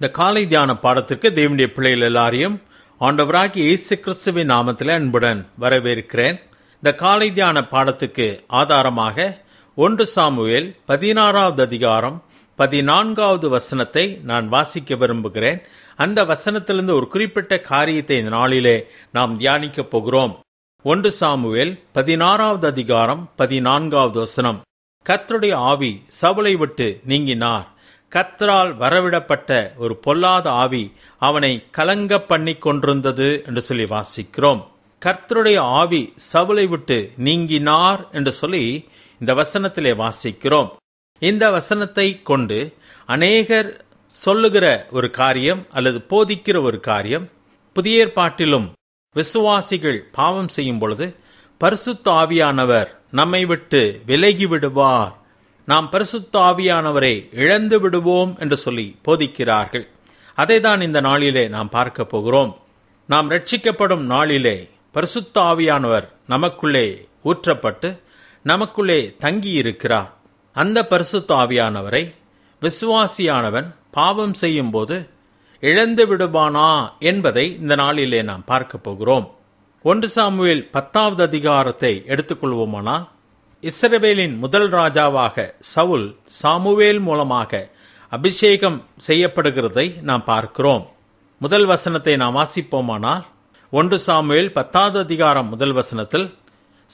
இந்த காலை தியான பாடத்திற்கு தேவனுடைய பிள்ளைகள் எல்லாரையும் ஆண்டவராகி இயேசு கிறிஸ்துவின் நாமத்தில் அன்புடன் வரவேற்கிறேன் இந்த காலை தியான பாடத்துக்கு ஆதாரமாக ஒன்று சாமுவேல் பதினாறாவது அதிகாரம் பதினான்காவது வசனத்தை நான் வாசிக்க விரும்புகிறேன் அந்த வசனத்திலிருந்து ஒரு குறிப்பிட்ட காரியத்தை இந்த நாளிலே நாம் தியானிக்கப் போகிறோம் ஒன்று சாமுவேல் பதினாறாவது அதிகாரம் பதினான்காவது வசனம் கத்தருடைய ஆவி சவலை விட்டு நீங்கினார் கத்ரால் வரவிடப்பட்ட ஒரு பொல்லாத ஆவி அவனை கலங்க பண்ணி கொண்டிருந்தது என்று சொல்லி வாசிக்கிறோம் கர்த்தருடைய ஆவி சவுளை விட்டு நீங்கினார் என்று சொல்லி இந்த வசனத்திலே வாசிக்கிறோம் இந்த வசனத்தை கொண்டு அநேகர் சொல்லுகிற ஒரு காரியம் அல்லது போதிக்கிற ஒரு காரியம் புதிய ஏற்பாட்டிலும் விசுவாசிகள் பாவம் செய்யும் பொழுது பரிசுத்த ஆவியானவர் நம்மை விட்டு விலகி விடுவார் நாம் பரிசுத்த ஆவியானவரை இழந்து விடுவோம் என்று சொல்லி போதிக்கிறார்கள் அதை தான் இந்த நாளிலே நாம் பார்க்க போகிறோம் நாம் ரட்சிக்கப்படும் நாளிலே பரிசுத்த ஆவியானவர் நமக்குள்ளே ஊற்றப்பட்டு நமக்குள்ளே தங்கி அந்த பரிசுத்த ஆவியானவரை விசுவாசியானவன் பாவம் செய்யும் போது இழந்து விடுவானா என்பதை இந்த நாளிலே நாம் பார்க்க போகிறோம் ஒன்று சாமுவேல் பத்தாவது அதிகாரத்தை எடுத்துக்கொள்வோமானால் இஸ்ரவேலின் முதல் ராஜாவாக சவுல் சாமுவேல் மூலமாக அபிஷேகம் செய்யப்படுகிறதை நாம் பார்க்கிறோம் முதல் வசனத்தை நாம் வாசிப்போமானால் ஒன்று சாமுவேல் பத்தாவது அதிகாரம் முதல் வசனத்தில்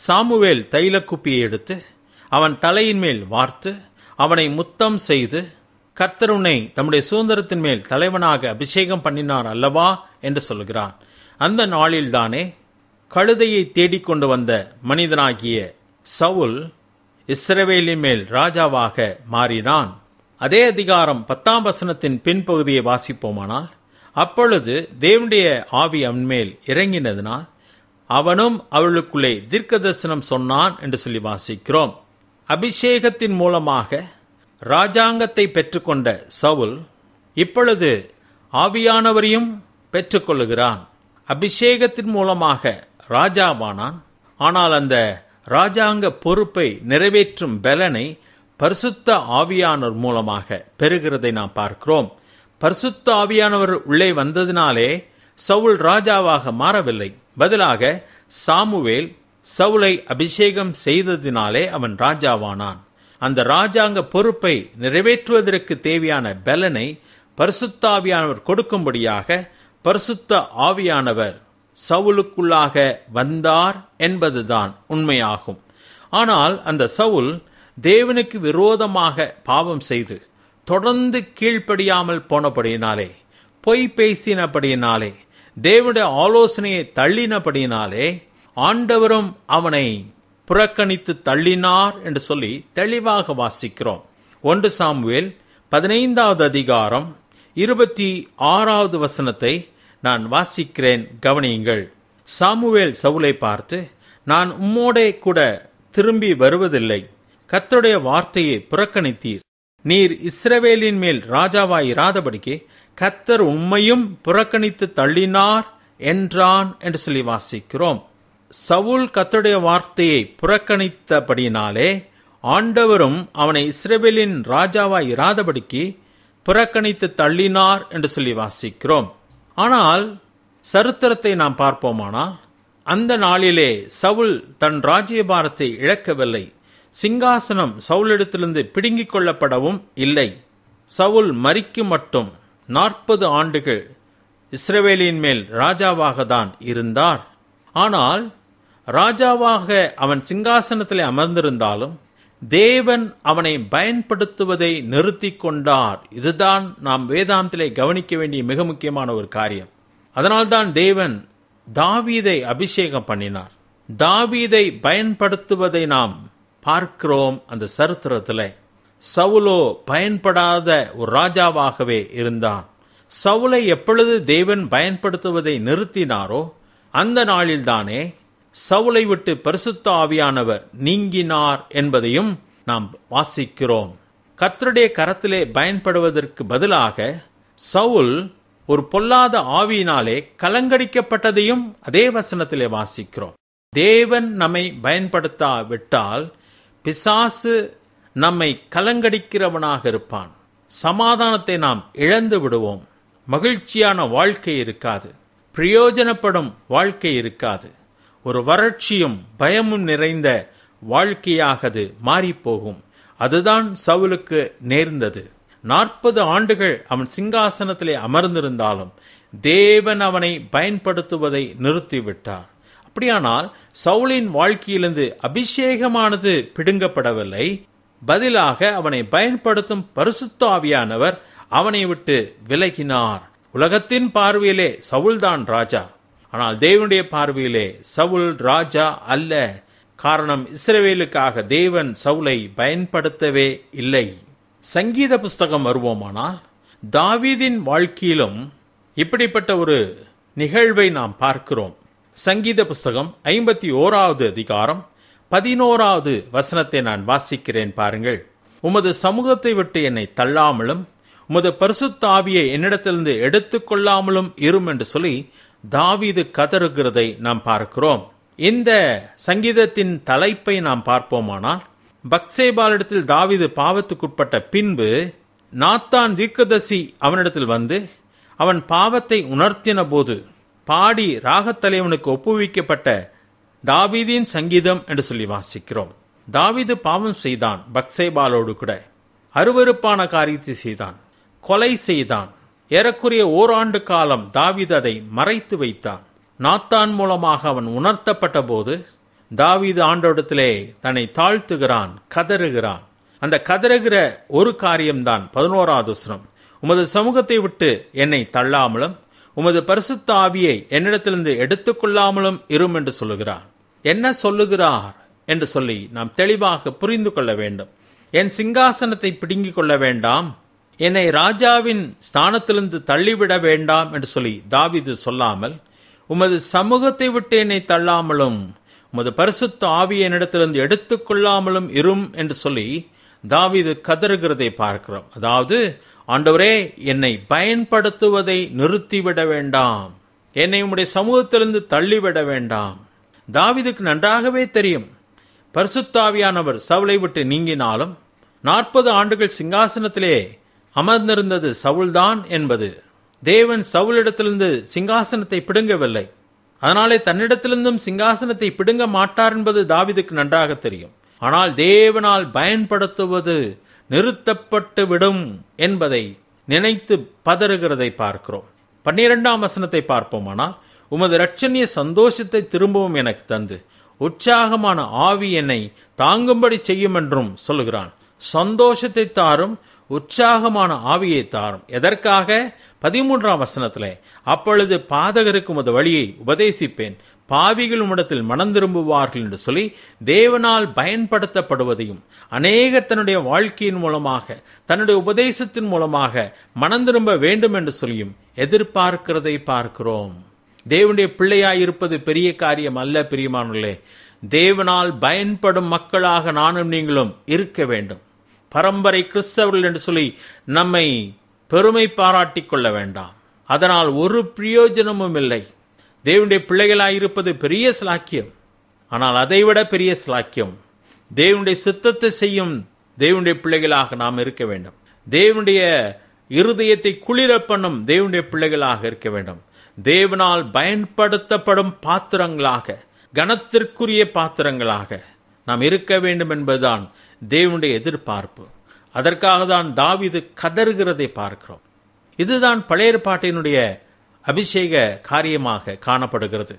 சாமுவேல் தைலக்குப்பியை எடுத்து அவன் தலையின் மேல் வார்த்து அவனை முத்தம் செய்து கர்த்தருனை தம்முடைய சுதந்திரத்தின் மேல் தலைவனாக அபிஷேகம் பண்ணினார் அல்லவா என்று சொல்கிறான் அந்த நாளில்தானே கழுதையை தேடிக்கொண்டு வந்த மனிதனாகிய சவுல் இஸ்ரவேலின் மேல் ராஜாவாக மாறினான் அதே அதிகாரம் பத்தாம் வசனத்தின் பின்பகுதியை வாசிப்போமானால் அப்பொழுது தேவனுடைய ஆவி அவன்மேல் இறங்கினதினால் அவனும் அவளுக்குள்ளே தீர்க்க தரிசனம் சொன்னான் என்று சொல்லி வாசிக்கிறோம் அபிஷேகத்தின் மூலமாக ராஜாங்கத்தை பெற்றுக்கொண்ட சவுல் இப்பொழுது ஆவியானவரையும் பெற்றுக்கொள்ளுகிறான் அபிஷேகத்தின் மூலமாக ராஜாவானான் ஆனால் அந்த ராஜாங்க பொறுப்பை நிறைவேற்றும் பலனை பரிசுத்த ஆவியானவர் மூலமாக பெறுகிறதை நாம் பார்க்கிறோம் பரிசுத்த ஆவியானவர் உள்ளே வந்ததினாலே சவுல் ராஜாவாக மாறவில்லை பதிலாக சாமுவேல் சவுலை அபிஷேகம் செய்ததினாலே அவன் ராஜாவானான் அந்த ராஜாங்க பொறுப்பை நிறைவேற்றுவதற்கு தேவையான பலனை பரிசுத்த ஆவியானவர் கொடுக்கும்படியாக பரிசுத்த ஆவியானவர் சவுலுக்குள்ளாக வந்தார் என்பதுதான் உண்மையாகும் ஆனால் அந்த சவுல் தேவனுக்கு விரோதமாக பாவம் செய்து தொடர்ந்து கீழ்ப்படியாமல் போனபடியினாலே பொய் பேசினபடியினாலே தேவனுடைய ஆலோசனையை தள்ளினபடியினாலே ஆண்டவரும் அவனை புறக்கணித்து தள்ளினார் என்று சொல்லி தெளிவாக வாசிக்கிறோம் ஒன்று சாம்வேல் பதினைந்தாவது அதிகாரம் இருபத்தி ஆறாவது வசனத்தை நான் வாசிக்கிறேன் கவனியுங்கள் சாமுவேல் சவுலை பார்த்து நான் உம்மோடே கூட திரும்பி வருவதில்லை கத்தருடைய வார்த்தையை புறக்கணித்தீர் நீர் இஸ்ரவேலின் மேல் ராஜாவாயிராதபடிக்கு கத்தர் உண்மையும் புறக்கணித்து தள்ளினார் என்றான் என்று சொல்லி வாசிக்கிறோம் சவுல் கத்தருடைய வார்த்தையை புறக்கணித்தபடினாலே ஆண்டவரும் அவனை இஸ்ரேவேலின் ராஜாவாய் இராதபடிக்கு புறக்கணித்து தள்ளினார் என்று சொல்லி வாசிக்கிறோம் ஆனால் சரித்திரத்தை நாம் பார்ப்போமானா அந்த நாளிலே சவுல் தன் ராஜ்யபாரத்தை இழக்கவில்லை சிங்காசனம் சவுலிடத்திலிருந்து பிடுங்கிக் கொள்ளப்படவும் இல்லை சவுல் மறிக்கு மட்டும் நாற்பது ஆண்டுகள் இஸ்ரவேலின் மேல் ராஜாவாக தான் இருந்தார் ஆனால் ராஜாவாக அவன் சிங்காசனத்தில் அமர்ந்திருந்தாலும் தேவன் அவனை பயன்படுத்துவதை நிறுத்தி கொண்டார் இதுதான் நாம் வேதாந்திலே கவனிக்க வேண்டிய மிக முக்கியமான ஒரு காரியம் அதனால்தான் தேவன் தாவீதை அபிஷேகம் பண்ணினார் தாவீதை பயன்படுத்துவதை நாம் பார்க்கிறோம் அந்த சரித்திரத்தில் சவுலோ பயன்படாத ஒரு ராஜாவாகவே இருந்தான் சவுலை எப்பொழுது தேவன் பயன்படுத்துவதை நிறுத்தினாரோ அந்த நாளில்தானே சவுளை விட்டு பரிசுத்த ஆவியானவர் நீங்கினார் என்பதையும் நாம் வாசிக்கிறோம் கர்த்தருடைய கரத்திலே பயன்படுவதற்கு பதிலாக சவுல் ஒரு பொல்லாத ஆவியினாலே கலங்கடிக்கப்பட்டதையும் அதே வசனத்திலே வாசிக்கிறோம் தேவன் நம்மை பயன்படுத்தாவிட்டால் பிசாசு நம்மை கலங்கடிக்கிறவனாக இருப்பான் சமாதானத்தை நாம் இழந்து விடுவோம் மகிழ்ச்சியான வாழ்க்கை இருக்காது பிரயோஜனப்படும் வாழ்க்கை இருக்காது ஒரு வறட்சியும் பயமும் நிறைந்த வாழ்க்கையாக அது மாறிப்போகும் அதுதான் சவுலுக்கு நேர்ந்தது நாற்பது ஆண்டுகள் அவன் சிங்காசனத்திலே அமர்ந்திருந்தாலும் தேவன் அவனை பயன்படுத்துவதை நிறுத்திவிட்டார் அப்படியானால் சவுலின் வாழ்க்கையிலிருந்து அபிஷேகமானது பிடுங்கப்படவில்லை பதிலாக அவனை பயன்படுத்தும் பரிசுத்தாவியானவர் அவனை விட்டு விலகினார் உலகத்தின் பார்வையிலே சவுல்தான் ராஜா ஆனால் தேவனுடைய பார்வையிலே சவுல் ராஜா அல்ல காரணம் இஸ்ரவேலுக்காக தேவன் சவுலை பயன்படுத்தவே இல்லை சங்கீத புஸ்தகம் வருவோமானால் தாவீதின் வாழ்க்கையிலும் இப்படிப்பட்ட ஒரு நிகழ்வை நாம் பார்க்கிறோம் சங்கீத புஸ்தகம் ஐம்பத்தி ஓராவது அதிகாரம் பதினோராவது வசனத்தை நான் வாசிக்கிறேன் பாருங்கள் உமது சமூகத்தை விட்டு என்னை தள்ளாமலும் உமது பரிசுத்தாவியை என்னிடத்திலிருந்து எடுத்துக்கொள்ளாமலும் இரும் என்று சொல்லி தாவீது கதறுகிறதை நாம் பார்க்கிறோம் இந்த சங்கீதத்தின் தலைப்பை நாம் பார்ப்போமானால் பக்சேபாலிடத்தில் தாவிது பாவத்துக்குட்பட்ட பின்பு நாத்தான் தீர்க்கதசி அவனிடத்தில் வந்து அவன் பாவத்தை உணர்த்தின போது பாடி ராகத்தலைவனுக்கு ஒப்புவிக்கப்பட்ட தாவீதின் சங்கீதம் என்று சொல்லி வாசிக்கிறோம் தாவிது பாவம் செய்தான் பக்சேபாலோடு கூட அருவறுப்பான காரியத்தை செய்தான் கொலை செய்தான் ஏறக்குறைய ஓராண்டு காலம் தாவித் அதை மறைத்து வைத்தான் நாத்தான் மூலமாக அவன் உணர்த்தப்பட்ட போது தாவீது ஆண்டோடத்திலே தன்னை தாழ்த்துகிறான் கதறுகிறான் அந்த கதறுகிற ஒரு காரியம்தான் பதினோராவது சுரம் உமது சமூகத்தை விட்டு என்னை தள்ளாமலும் உமது பரிசுத்த ஆவியை என்னிடத்திலிருந்து எடுத்துக்கொள்ளாமலும் இரும் என்று சொல்லுகிறார் என்ன சொல்லுகிறார் என்று சொல்லி நாம் தெளிவாக புரிந்து கொள்ள வேண்டும் என் சிங்காசனத்தை பிடுங்கிக் கொள்ள வேண்டாம் என்னை ராஜாவின் ஸ்தானத்திலிருந்து தள்ளிவிட வேண்டாம் என்று சொல்லி தாவிது சொல்லாமல் உமது சமூகத்தை விட்டு என்னை தள்ளாமலும் உமது பரிசுத்த ஆவிய என்னிடத்திலிருந்து எடுத்துக்கொள்ளாமலும் இரும் என்று சொல்லி தாவிது கதறுகிறதை பார்க்கிறோம் அதாவது ஆண்டவரே என்னை பயன்படுத்துவதை நிறுத்திவிட வேண்டாம் என்னை உம்முடைய சமூகத்திலிருந்து தள்ளிவிட வேண்டாம் தாவிதுக்கு நன்றாகவே தெரியும் பரிசுத்தாவியானவர் சவலை விட்டு நீங்கினாலும் நாற்பது ஆண்டுகள் சிங்காசனத்திலே அமர்ந்திருந்தது சவுல்தான் என்பது தேவன் சவுலிடத்திலிருந்து சிங்காசனத்தை பிடுங்கவில்லை அதனாலே தன்னிடத்திலிருந்தும் சிங்காசனத்தை பிடுங்க மாட்டார் என்பது தாவிதுக்கு நன்றாக தெரியும் ஆனால் தேவனால் பயன்படுத்துவது நிறுத்தப்பட்டு விடும் என்பதை நினைத்து பதறுகிறதை பார்க்கிறோம் பன்னிரெண்டாம் வசனத்தை பார்ப்போமானால் உமது ரட்சணிய சந்தோஷத்தை திரும்பவும் எனக்கு தந்து உற்சாகமான ஆவி என்னை தாங்கும்படி செய்யும் என்றும் சொல்லுகிறான் சந்தோஷத்தை தாரும் உற்சாகமான ஆவியை தாரும் எதற்காக பதிமூன்றாம் வசனத்தில் அப்பொழுது பாதகருக்கு உமது வழியை உபதேசிப்பேன் பாவிகள் உடத்தில் மனம் திரும்புவார்கள் என்று சொல்லி தேவனால் பயன்படுத்தப்படுவதையும் அநேகர் தன்னுடைய வாழ்க்கையின் மூலமாக தன்னுடைய உபதேசத்தின் மூலமாக மனம் திரும்ப வேண்டும் என்று சொல்லியும் எதிர்பார்க்கிறதை பார்க்கிறோம் தேவனுடைய பிள்ளையாய் இருப்பது பெரிய காரியம் அல்ல பிரியமானே தேவனால் பயன்படும் மக்களாக நானும் நீங்களும் இருக்க வேண்டும் பரம்பரை கிறிஸ்தவர்கள் என்று சொல்லி நம்மை பெருமை பாராட்டி கொள்ள வேண்டாம் அதனால் ஒரு பிரயோஜனமும் இல்லை தேவனுடைய பிள்ளைகளாயிருப்பது பெரிய சிலாக்கியம் ஆனால் அதைவிட பெரிய சிலாக்கியம் தேவனுடைய சித்தத்தை செய்யும் தேவனுடைய பிள்ளைகளாக நாம் இருக்க வேண்டும் தேவனுடைய இருதயத்தை குளிர பண்ணும் தேவனுடைய பிள்ளைகளாக இருக்க வேண்டும் தேவனால் பயன்படுத்தப்படும் பாத்திரங்களாக கனத்திற்குரிய பாத்திரங்களாக நாம் இருக்க வேண்டும் என்பதுதான் தேவனுடைய எதிர்பார்ப்பு அதற்காக தான் தாவிது கதறுகிறதை பார்க்கிறோம் இதுதான் பழைய ஏற்பாட்டினுடைய அபிஷேக காரியமாக காணப்படுகிறது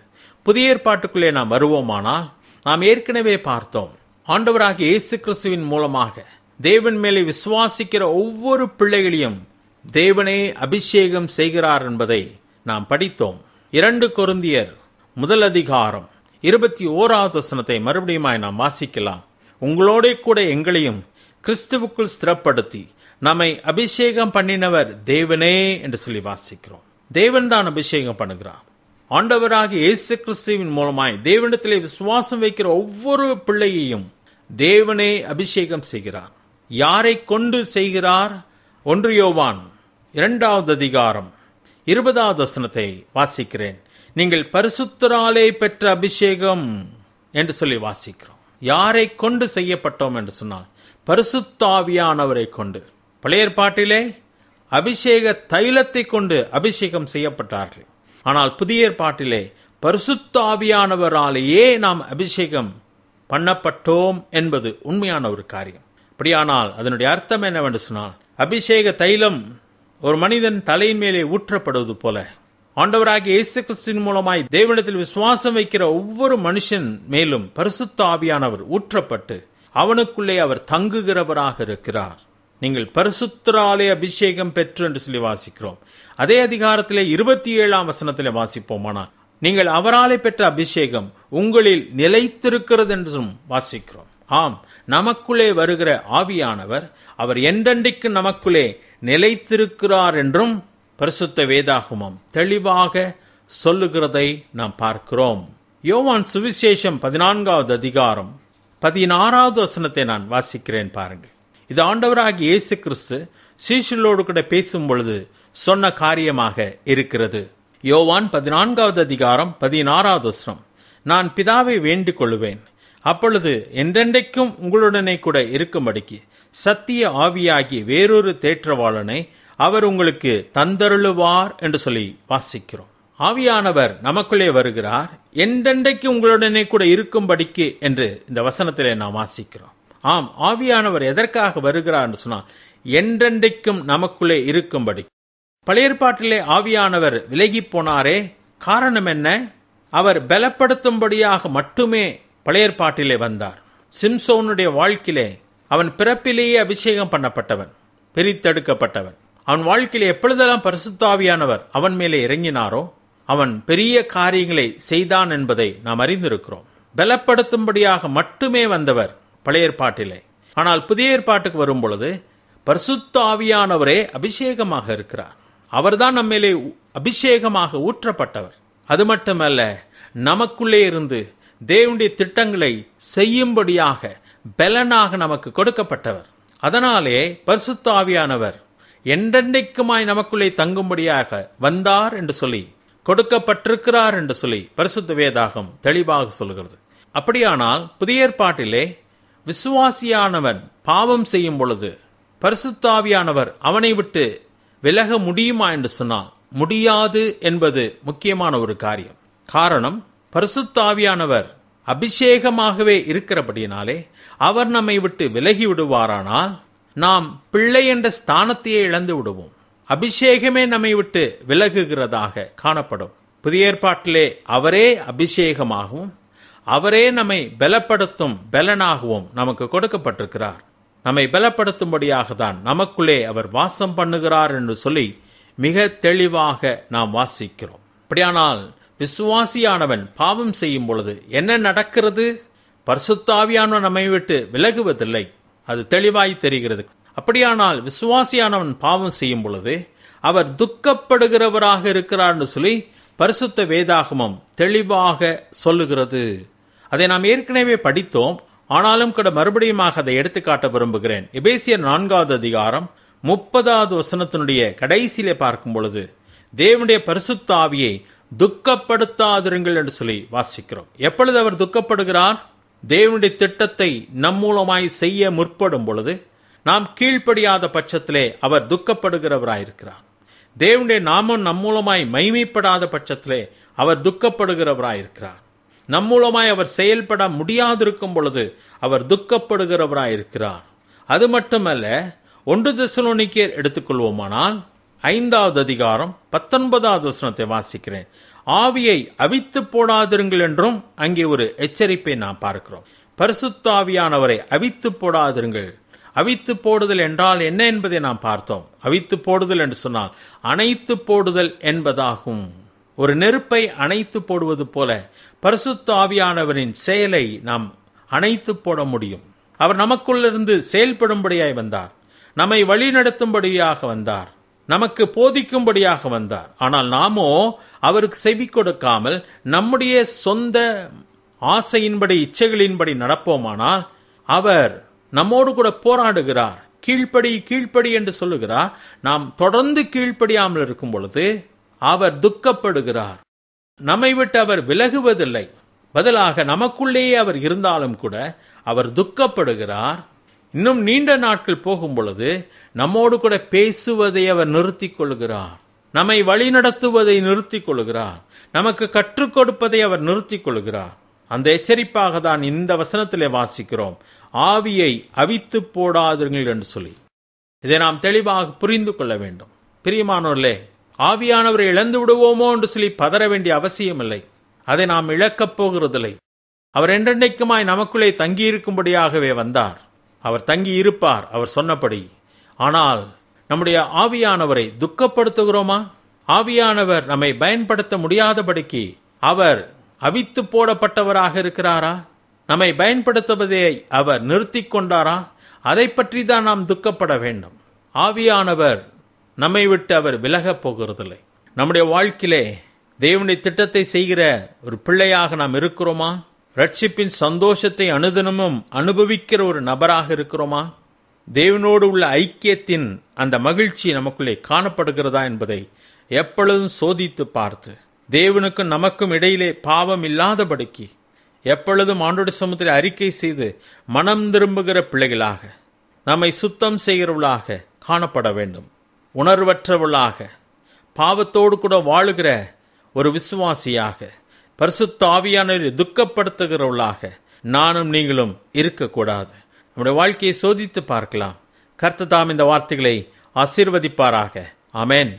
புதிய ஏற்பாட்டுக்குள்ளே நாம் வருவோமானால் நாம் ஏற்கனவே பார்த்தோம் ஆண்டவராக இயேசு கிறிஸ்துவின் மூலமாக தேவன் மேலே விசுவாசிக்கிற ஒவ்வொரு பிள்ளைகளையும் தேவனே அபிஷேகம் செய்கிறார் என்பதை நாம் படித்தோம் இரண்டு கொருந்தியர் முதல் அதிகாரம் இருபத்தி ஓராவது வசனத்தை மறுபடியும் நாம் வாசிக்கலாம் உங்களோட கூட எங்களையும் கிறிஸ்துவுக்குள் ஸ்திரப்படுத்தி நம்மை அபிஷேகம் பண்ணினவர் தேவனே என்று சொல்லி வாசிக்கிறோம் தேவன் தான் அபிஷேகம் பண்ணுகிறார் ஆண்டவராக இயேசு கிறிஸ்துவின் மூலமாய் தேவனிடத்திலே விசுவாசம் வைக்கிற ஒவ்வொரு பிள்ளையையும் தேவனே அபிஷேகம் செய்கிறார் யாரை கொண்டு செய்கிறார் ஒன்று யோவான் இரண்டாவது அதிகாரம் இருபதாவது வசனத்தை வாசிக்கிறேன் நீங்கள் பரிசுத்தராலே பெற்ற அபிஷேகம் என்று சொல்லி வாசிக்கிறோம் யாரை கொண்டு செய்யப்பட்டோம் என்று சொன்னால் பரிசுத்தாவியானவரை கொண்டு பழைய பாட்டிலே அபிஷேக தைலத்தை கொண்டு அபிஷேகம் செய்யப்பட்டார்கள் ஆனால் புதிய ஏற்பாட்டிலே பரிசுத்தாவியானவராலேயே நாம் அபிஷேகம் பண்ணப்பட்டோம் என்பது உண்மையான ஒரு காரியம் அப்படியானால் அதனுடைய அர்த்தம் என்னவென்று சொன்னால் அபிஷேக தைலம் ஒரு மனிதன் தலையின் மேலே ஊற்றப்படுவது போல ஆண்டவராக இயேசு கிறிஸ்துவின் மூலமாய் தேவனிடத்தில் விசுவாசம் வைக்கிற ஒவ்வொரு மனுஷன் மேலும் பரிசுத்த ஆவியானவர் ஊற்றப்பட்டு அவனுக்குள்ளே அவர் தங்குகிறவராக இருக்கிறார் நீங்கள் பரிசுத்தராலே அபிஷேகம் பெற்று என்று சொல்லி வாசிக்கிறோம் அதே அதிகாரத்திலே இருபத்தி ஏழாம் வசனத்திலே வாசிப்போமானால் நீங்கள் அவராலே பெற்ற அபிஷேகம் உங்களில் நிலைத்திருக்கிறது என்றும் வாசிக்கிறோம் ஆம் நமக்குள்ளே வருகிற ஆவியானவர் அவர் என்றென்றைக்கு நமக்குள்ளே நிலைத்திருக்கிறார் என்றும் பரிசுத்த வேதாகமம் தெளிவாக சொல்லுகிறதை நாம் பார்க்கிறோம் யோவான் சுவிசேஷம் பதினான்காவது அதிகாரம் பதினாறாவது வசனத்தை நான் வாசிக்கிறேன் பாருங்கள் இது ஆண்டவராகி இயேசு கிறிஸ்து சீசுலோடு கூட பேசும் பொழுது சொன்ன காரியமாக இருக்கிறது யோவான் பதினான்காவது அதிகாரம் பதினாறாவது வசனம் நான் பிதாவை வேண்டிக் கொள்வேன் அப்பொழுது என்றென்றைக்கும் உங்களுடனே கூட இருக்கும்படிக்கு சத்திய ஆவியாகி வேறொரு தேற்றவாளனை அவர் உங்களுக்கு தந்தருளுவார் என்று சொல்லி வாசிக்கிறோம் ஆவியானவர் நமக்குள்ளே வருகிறார் எந்தெண்டைக்கு உங்களுடனே கூட இருக்கும்படிக்கு என்று இந்த வசனத்திலே நாம் வாசிக்கிறோம் ஆம் ஆவியானவர் எதற்காக வருகிறார் என்று சொன்னால் என்றென்றைக்கும் நமக்குள்ளே இருக்கும்படி பழையற்பாட்டிலே ஆவியானவர் விலகி போனாரே காரணம் என்ன அவர் பலப்படுத்தும்படியாக மட்டுமே பழையற்பாட்டிலே வந்தார் சிம்சோனுடைய வாழ்க்கையிலே அவன் பிறப்பிலேயே அபிஷேகம் பண்ணப்பட்டவன் பிரித்தெடுக்கப்பட்டவன் அவன் வாழ்க்கையில் எப்பொழுதெல்லாம் பரிசுத்தாவியானவர் அவன் மேலே இறங்கினாரோ அவன் பெரிய காரியங்களை செய்தான் என்பதை நாம் அறிந்திருக்கிறோம் பலப்படுத்தும்படியாக மட்டுமே வந்தவர் பழைய ஏற்பாட்டிலே ஆனால் புதிய ஏற்பாட்டுக்கு வரும் பொழுது பரிசுத்த ஆவியானவரே அபிஷேகமாக இருக்கிறார் அவர்தான் நம்மேலே அபிஷேகமாக ஊற்றப்பட்டவர் அது மட்டுமல்ல நமக்குள்ளே இருந்து தேவனுடைய திட்டங்களை செய்யும்படியாக பலனாக நமக்கு கொடுக்கப்பட்டவர் அதனாலே பரிசுத்த ஆவியானவர் என்றென்றைக்குமாய் நமக்குள்ளே தங்கும்படியாக வந்தார் என்று சொல்லி கொடுக்கப்பட்டிருக்கிறார் என்று சொல்லி பரிசுத்த வேதாகம் தெளிவாக சொல்கிறது அப்படியானால் புதிய ஏற்பாட்டிலே விசுவாசியானவன் பாவம் செய்யும் பொழுது பரிசுத்தாவியானவர் அவனை விட்டு விலக முடியுமா என்று சொன்னால் முடியாது என்பது முக்கியமான ஒரு காரியம் காரணம் பரிசுத்தாவியானவர் அபிஷேகமாகவே இருக்கிறபடியினாலே அவர் நம்மை விட்டு விலகி விடுவாரானால் நாம் பிள்ளை என்ற ஸ்தானத்தையே இழந்து விடுவோம் அபிஷேகமே நம்மை விட்டு விலகுகிறதாக காணப்படும் புதிய ஏற்பாட்டிலே அவரே அபிஷேகமாகவும் அவரே நம்மை பலப்படுத்தும் பலனாகவும் நமக்கு கொடுக்கப்பட்டிருக்கிறார் நம்மை பலப்படுத்தும்படியாக தான் நமக்குள்ளே அவர் வாசம் பண்ணுகிறார் என்று சொல்லி மிக தெளிவாக நாம் வாசிக்கிறோம் அப்படியானால் விசுவாசியானவன் பாவம் செய்யும் பொழுது என்ன நடக்கிறது பர்சுத்தாவியானவன் நம்மை விட்டு விலகுவதில்லை அது தெளிவாய் தெரிகிறது அப்படியானால் விசுவாசியானவன் பாவம் செய்யும் பொழுது அவர் துக்கப்படுகிறவராக இருக்கிறார்னு சொல்லி பரிசுத்த வேதாகமம் தெளிவாக சொல்லுகிறது அதை நாம் ஏற்கனவே படித்தோம் ஆனாலும் கூட மறுபடியுமாக அதை எடுத்துக்காட்ட விரும்புகிறேன் எபேசியர் நான்காவது அதிகாரம் முப்பதாவது வசனத்தினுடைய கடைசியிலே பார்க்கும் பொழுது தேவனுடைய பரிசுத்த ஆவியை துக்கப்படுத்தாதிருங்கள் என்று சொல்லி வாசிக்கிறோம் எப்பொழுது அவர் துக்கப்படுகிறார் தேவனுடைய திட்டத்தை நம் மூலமாய் செய்ய முற்படும் பொழுது நாம் கீழ்ப்படியாத பட்சத்திலே அவர் துக்கப்படுகிறவராயிருக்கிறார் தேவனுடைய நாமம் நம் மூலமாய் மைமைப்படாத பட்சத்திலே அவர் துக்கப்படுகிறவராயிருக்கிறார் நம் மூலமாய் அவர் செயல்பட முடியாதிருக்கும் பொழுது அவர் துக்கப்படுகிறவராயிருக்கிறார் அது மட்டுமல்ல ஒன்று திசலோனிக்கேர் எடுத்துக்கொள்வோமானால் ஐந்தாவது அதிகாரம் பத்தொன்பதாவது வசனத்தை வாசிக்கிறேன் ஆவியை அவித்து போடாதிருங்கள் என்றும் அங்கே ஒரு எச்சரிப்பை நாம் பார்க்கிறோம் பரிசுத்தாவியானவரை அவித்து போடாதிருங்கள் அவித்து போடுதல் என்றால் என்ன என்பதை நாம் பார்த்தோம் அவித்து போடுதல் என்று சொன்னால் அனைத்து போடுதல் என்பதாகும் ஒரு நெருப்பை அணைத்து போடுவது போல பரிசுத்த ஆவியானவரின் செயலை நாம் அணைத்து போட முடியும் அவர் நமக்குள்ளிருந்து செயல்படும்படியாய் வந்தார் நம்மை வழிநடத்தும்படியாக வந்தார் நமக்கு போதிக்கும்படியாக வந்தார் ஆனால் நாமோ அவருக்கு செவி கொடுக்காமல் நம்முடைய சொந்த ஆசையின்படி இச்சைகளின்படி நடப்போமானால் அவர் நம்மோடு கூட போராடுகிறார் கீழ்ப்படி கீழ்ப்படி என்று சொல்லுகிறார் நாம் தொடர்ந்து கீழ்ப்படியாமல் இருக்கும் பொழுது அவர் துக்கப்படுகிறார் நம்மை விட்டு அவர் விலகுவதில்லை பதிலாக நமக்குள்ளேயே அவர் இருந்தாலும் கூட அவர் துக்கப்படுகிறார் இன்னும் நீண்ட நாட்கள் போகும் பொழுது நம்மோடு கூட பேசுவதை அவர் நிறுத்திக் கொள்கிறார் நம்மை வழிநடத்துவதை நிறுத்திக் கொள்கிறார் நமக்கு கற்றுக் கொடுப்பதை அவர் நிறுத்திக் கொள்கிறார் அந்த எச்சரிப்பாக தான் இந்த வசனத்திலே வாசிக்கிறோம் ஆவியை அவித்து போடாதீர்கள் என்று சொல்லி இதை நாம் தெளிவாக புரிந்து கொள்ள வேண்டும் பிரியமானோர்களே ஆவியானவரை இழந்து விடுவோமோ என்று சொல்லி பதற வேண்டிய அவசியமில்லை அதை நாம் இழக்கப் போகிறதில்லை அவர் என்றென்றைக்குமாய் நமக்குள்ளே தங்கியிருக்கும்படியாகவே வந்தார் அவர் தங்கி இருப்பார் அவர் சொன்னபடி ஆனால் நம்முடைய ஆவியானவரை துக்கப்படுத்துகிறோமா ஆவியானவர் நம்மை பயன்படுத்த முடியாதபடிக்கு அவர் அவித்து போடப்பட்டவராக இருக்கிறாரா நம்மை பயன்படுத்துவதை அவர் நிறுத்தி கொண்டாரா அதை பற்றி தான் நாம் துக்கப்பட வேண்டும் ஆவியானவர் நம்மை விட்டு அவர் விலகப் போகிறதில்லை நம்முடைய வாழ்க்கையிலே தேவனுடைய திட்டத்தை செய்கிற ஒரு பிள்ளையாக நாம் இருக்கிறோமா ரட்சிப்பின் சந்தோஷத்தை அனுதினமும் அனுபவிக்கிற ஒரு நபராக இருக்கிறோமா தேவனோடு உள்ள ஐக்கியத்தின் அந்த மகிழ்ச்சி நமக்குள்ளே காணப்படுகிறதா என்பதை எப்பொழுதும் சோதித்து பார்த்து தேவனுக்கும் நமக்கும் இடையிலே பாவம் இல்லாதபடிக்கு எப்பொழுதும் ஆண்டோடு சமூகத்தில் அறிக்கை செய்து மனம் திரும்புகிற பிள்ளைகளாக நம்மை சுத்தம் செய்கிறவளாக காணப்பட வேண்டும் உணர்வற்றவளாக பாவத்தோடு கூட வாழுகிற ஒரு விசுவாசியாக பரிசுத்தாவியானவரை துக்கப்படுத்துகிறவர்களாக நானும் நீங்களும் இருக்கக்கூடாது நம்முடைய வாழ்க்கையை சோதித்து பார்க்கலாம் கர்த்ததாம் இந்த வார்த்தைகளை ஆசீர்வதிப்பாராக அமேன்